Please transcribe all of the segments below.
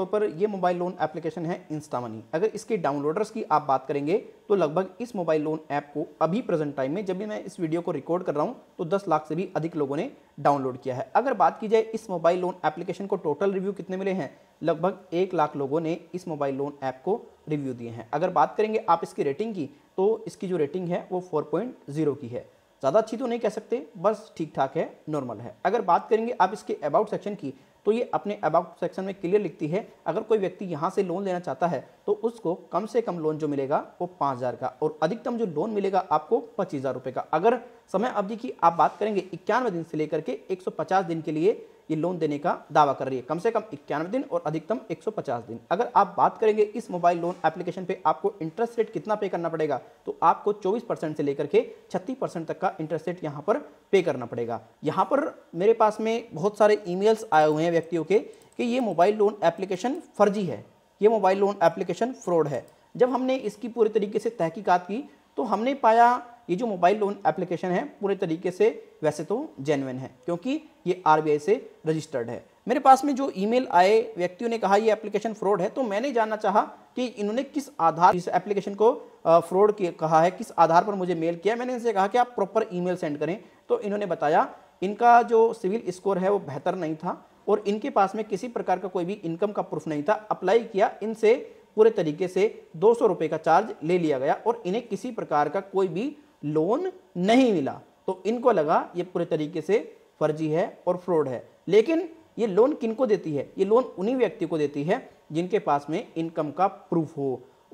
store पर ये mobile loan application है इंस्टा मनी अगर इसके डाउनलोडर्स की आप बात करेंगे तो लगभग इस मोबाइल लोन ऐप को अभी प्रेजेंट टाइम में जब भी मैं इस वीडियो को रिकॉर्ड कर रहा हूं तो 10 लाख से भी अधिक लोगों ने डाउनलोड किया है अगर बात की जाए इस मोबाइल लोन एप्लीकेशन को टोटल रिव्यू कितने मिले हैं लगभग एक लाख लोगों ने इस मोबाइल लोन ऐप को रिव्यू दिए हैं अगर बात करेंगे आप इसकी रेटिंग की तो इसकी जो रेटिंग है वो फोर की है ज़्यादा अच्छी तो नहीं कह सकते बस ठीक ठाक है नॉर्मल है अगर बात करेंगे आप इसके अबाउट सेक्शन की तो ये अपने अबाउट सेक्शन में क्लियर लिखती है अगर कोई व्यक्ति यहाँ से लोन लेना चाहता है तो उसको कम से कम लोन जो मिलेगा वो पाँच हज़ार का और अधिकतम जो लोन मिलेगा आपको पच्चीस हज़ार रुपये का अगर समय अवधि की आप बात करेंगे इक्यानवे दिन से लेकर के एक सौ पचास दिन के लिए ये लोन देने का दावा कर रही है कम से कम इक्यानवे दिन और अधिकतम 150 दिन अगर आप बात करेंगे इस मोबाइल लोन एप्लीकेशन पे आपको इंटरेस्ट रेट कितना पे करना पड़ेगा तो आपको 24 परसेंट से लेकर के 36 परसेंट तक का इंटरेस्ट रेट यहाँ पर पे करना पड़ेगा यहाँ पर मेरे पास में बहुत सारे ईमेल्स आए हुए हैं व्यक्तियों के कि ये मोबाइल लोन एप्लीकेशन फर्जी है ये मोबाइल लोन एप्लीकेशन फ्रॉड है जब हमने इसकी पूरी तरीके से तहकीकात की तो हमने पाया ये जो मोबाइल लोन एप्लीकेशन है पूरे तरीके से वैसे तो जेनवन है क्योंकि ये आर से रजिस्टर्ड है मेरे पास में जो ईमेल आए व्यक्तियों ने कहा ये एप्लीकेशन फ्रॉड है तो मैंने जानना चाहा कि इन्होंने किस आधार इस एप्लीकेशन को फ्रॉड कहा है किस आधार पर मुझे मेल किया मैंने इनसे कहा कि आप प्रॉपर ई सेंड करें तो इन्होंने बताया इनका जो सिविल स्कोर है वो बेहतर नहीं था और इनके पास में किसी प्रकार का कोई भी इनकम का प्रूफ नहीं था अप्लाई किया इनसे पूरे तरीके से दो सौ का चार्ज ले लिया गया और इन्हें किसी प्रकार का कोई भी लोन नहीं मिला तो इनको लगा ये पूरे तरीके से फर्जी है और फ्रॉड है लेकिन ये लोन किनको देती है ये लोन उन्हीं व्यक्ति को देती है जिनके पास में इनकम का प्रूफ हो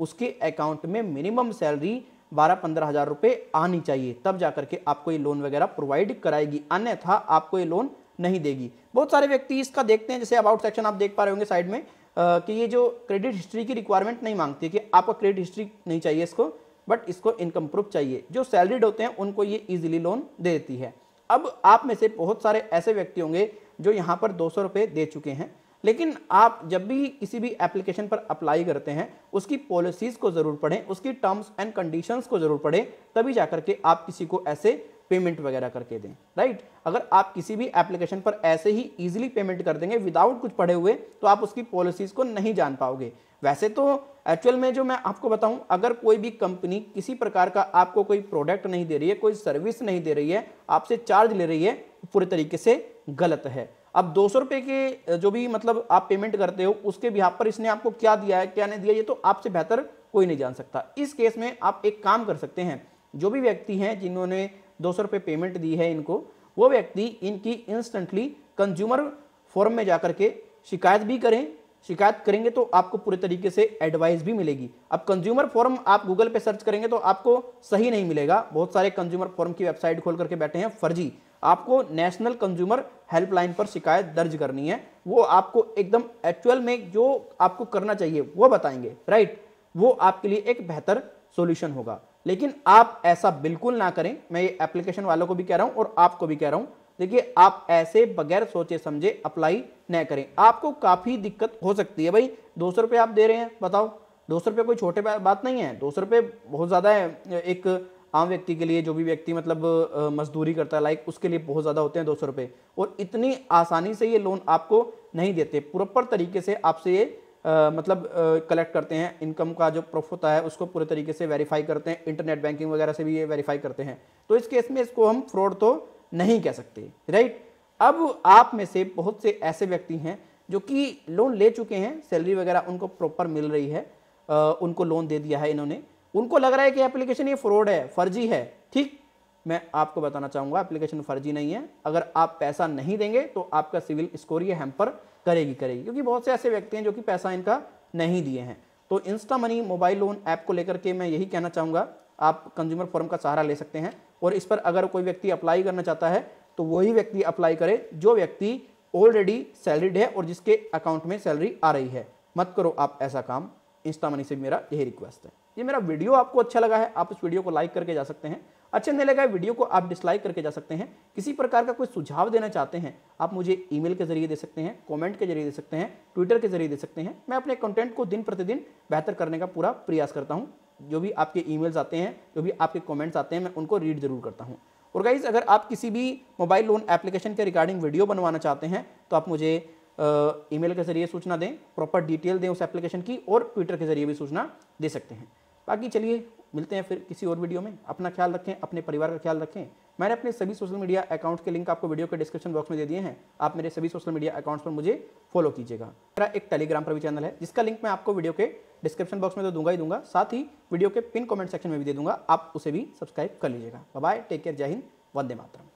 उसके अकाउंट में मिनिमम सैलरी बारह पंद्रह हज़ार रुपये आनी चाहिए तब जाकर के आपको ये लोन वगैरह प्रोवाइड कराएगी अन्यथा आपको ये लोन नहीं देगी बहुत सारे व्यक्ति इसका देखते हैं जैसे अबाउट सेक्शन आप देख पा रहे होंगे साइड में आ, कि ये जो क्रेडिट हिस्ट्री की रिक्वायरमेंट नहीं मांगती कि आपका क्रेडिट हिस्ट्री नहीं चाहिए इसको बट इसको इनकम प्रूफ चाहिए जो सैलरीड होते हैं उनको ये ईजिली लोन दे देती है अब आप में से बहुत सारे ऐसे व्यक्ति होंगे जो यहाँ पर दो सौ दे चुके हैं लेकिन आप जब भी किसी भी एप्लीकेशन पर अप्लाई करते हैं उसकी पॉलिसीज़ को ज़रूर पढ़ें उसकी टर्म्स एंड कंडीशंस को ज़रूर पढ़ें तभी जाकर के आप किसी को ऐसे पेमेंट वगैरह करके दें राइट अगर आप किसी भी एप्लीकेशन पर ऐसे ही ईजिली पेमेंट कर देंगे विदाउट कुछ पढ़े हुए तो आप उसकी पॉलिसीज़ को नहीं जान पाओगे वैसे तो एक्चुअल में जो मैं आपको बताऊं अगर कोई भी कंपनी किसी प्रकार का आपको कोई प्रोडक्ट नहीं दे रही है कोई सर्विस नहीं दे रही है आपसे चार्ज ले रही है पूरे तरीके से गलत है अब दो सौ रुपये के जो भी मतलब आप पेमेंट करते हो उसके भी पर इसने आपको क्या दिया है क्या नहीं दिया ये तो आपसे बेहतर कोई नहीं जान सकता इस केस में आप एक काम कर सकते हैं जो भी व्यक्ति हैं जिन्होंने दो सौ रुपये पेमेंट दी है इनको वो व्यक्ति इनकी इंस्टेंटली कंज्यूमर फोरम में जाकर के शिकायत भी करें शिकायत करेंगे तो आपको पूरे तरीके से एडवाइस भी मिलेगी अब कंज्यूमर फॉर्म आप गूगल पे सर्च करेंगे तो आपको सही नहीं मिलेगा बहुत सारे कंज्यूमर फॉर्म की वेबसाइट खोल करके बैठे हैं फर्जी आपको नेशनल कंज्यूमर हेल्पलाइन पर शिकायत दर्ज करनी है वो आपको एकदम एक्चुअल में जो आपको करना चाहिए वो बताएंगे राइट वो आपके लिए एक बेहतर सोल्यूशन होगा लेकिन आप ऐसा बिल्कुल ना करें मैं ये एप्लीकेशन वालों को भी कह रहा हूँ और आपको भी कह रहा हूँ देखिए आप ऐसे बगैर सोचे समझे अप्लाई न करें आपको काफ़ी दिक्कत हो सकती है भाई दो सौ रुपये आप दे रहे हैं बताओ दो सौ रुपये कोई छोटे बात नहीं है दो सौ रुपये बहुत ज़्यादा है एक आम व्यक्ति के लिए जो भी व्यक्ति मतलब मजदूरी करता है लाइक उसके लिए बहुत ज़्यादा होते हैं दो सौ रुपये और इतनी आसानी से ये लोन आपको नहीं देते प्रॉपर तरीके से आपसे ये आ, मतलब कलेक्ट करते हैं इनकम का जो प्रूफ होता है उसको पूरे तरीके से वेरीफाई करते हैं इंटरनेट बैंकिंग वगैरह से भी ये वेरीफाई करते हैं तो इस केस में इसको हम फ्रॉड तो नहीं कह सकते राइट अब आप में से बहुत से ऐसे व्यक्ति हैं जो कि लोन ले चुके हैं सैलरी वगैरह उनको प्रॉपर मिल रही है आ, उनको लोन दे दिया है इन्होंने उनको लग रहा है कि एप्लीकेशन ये फ्रॉड है फर्जी है ठीक मैं आपको बताना चाहूँगा एप्लीकेशन फर्जी नहीं है अगर आप पैसा नहीं देंगे तो आपका सिविल स्कोर ये हैम्पर करेगी करेगी क्योंकि बहुत से ऐसे व्यक्ति हैं जो कि पैसा इनका नहीं दिए हैं तो insta money mobile loan app को लेकर के मैं यही कहना चाहूँगा आप कंज्यूमर फोरम का सहारा ले सकते हैं और इस पर अगर कोई व्यक्ति अप्लाई करना चाहता है तो वही व्यक्ति अप्लाई करे जो व्यक्ति ऑलरेडी सैलरीड है और जिसके अकाउंट में सैलरी आ रही है मत करो आप ऐसा काम इंस्टा मनी से मेरा यही रिक्वेस्ट है ये मेरा वीडियो आपको अच्छा लगा है आप इस वीडियो को लाइक करके जा सकते हैं अच्छे नहीं लगा वीडियो को आप डिसलाइक करके जा सकते हैं किसी प्रकार का कोई सुझाव देना चाहते हैं आप मुझे ईमेल के जरिए दे सकते हैं कमेंट के जरिए दे सकते हैं ट्विटर के जरिए दे सकते हैं मैं अपने कंटेंट को दिन प्रतिदिन बेहतर करने का पूरा प्रयास करता हूँ जो भी आपके ई आते हैं जो भी आपके कॉमेंट्स आते हैं मैं उनको रीड जरूर करता हूँ और गाइज अगर आप किसी भी मोबाइल लोन एप्लीकेशन के रिगार्डिंग वीडियो बनवाना चाहते हैं तो आप मुझे ईमेल के जरिए सूचना दें प्रॉपर डिटेल दें उस एप्लीकेशन की और ट्विटर के जरिए भी सूचना दे सकते हैं बाकी चलिए मिलते हैं फिर किसी और वीडियो में अपना ख्याल रखें अपने परिवार का ख्याल रखें मैंने अपने सभी सोशल मीडिया अकाउंट के लिंक आपको वीडियो के डिस्क्रिप्शन बॉक्स में दे दिए हैं आप मेरे सभी सोशल मीडिया अकाउंट्स पर मुझे फॉलो कीजिएगा मेरा एक टेलीग्राम पर भी चैनल है जिसका लिंक मैं आपको वीडियो के डिस्क्रिप्शन बॉक्स में तो दूंगा ही दूंगा साथ ही वीडियो के पिन कमेंट सेक्शन में भी दे दूंगा आप उसे भी सब्सक्राइब कर लीजिएगा बाय टेक केयर जय हिंद वंदे मातरम